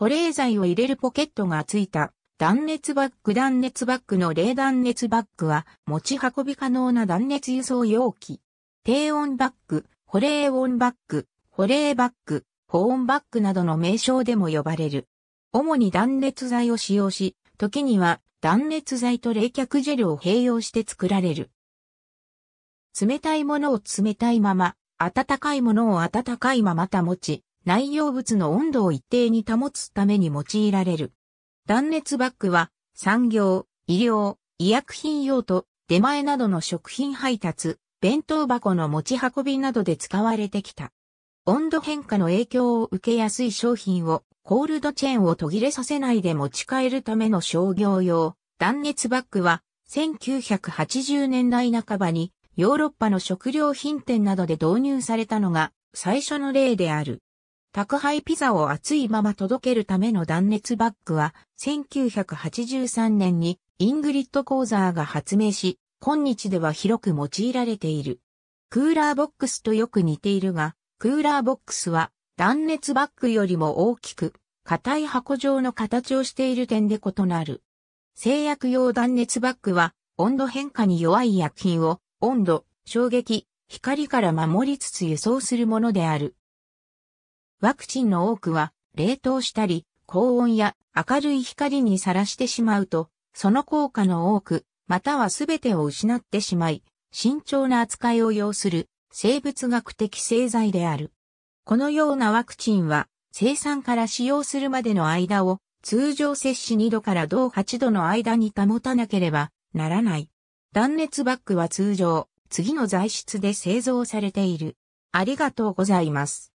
保冷剤を入れるポケットがついた断熱バッグ断熱バッグの冷断熱バッグは持ち運び可能な断熱輸送容器。低温バッグ、保冷温バッグ、保冷バッグ、保温バッグなどの名称でも呼ばれる。主に断熱材を使用し、時には断熱材と冷却ジェルを併用して作られる。冷たいものを冷たいまま、温かいものを温かいまま保ち、内容物の温度を一定に保つために用いられる。断熱バッグは産業、医療、医薬品用途、出前などの食品配達、弁当箱の持ち運びなどで使われてきた。温度変化の影響を受けやすい商品をコールドチェーンを途切れさせないで持ち帰るための商業用断熱バッグは1980年代半ばにヨーロッパの食料品店などで導入されたのが最初の例である。宅配ピザを熱いまま届けるための断熱バッグは、1983年にイングリッド・コーザーが発明し、今日では広く用いられている。クーラーボックスとよく似ているが、クーラーボックスは断熱バッグよりも大きく、硬い箱状の形をしている点で異なる。製薬用断熱バッグは、温度変化に弱い薬品を、温度、衝撃、光から守りつつ輸送するものである。ワクチンの多くは冷凍したり、高温や明るい光にさらしてしまうと、その効果の多く、または全てを失ってしまい、慎重な扱いを要する生物学的製剤である。このようなワクチンは生産から使用するまでの間を通常摂取2度から同8度の間に保たなければならない。断熱バッグは通常、次の材質で製造されている。ありがとうございます。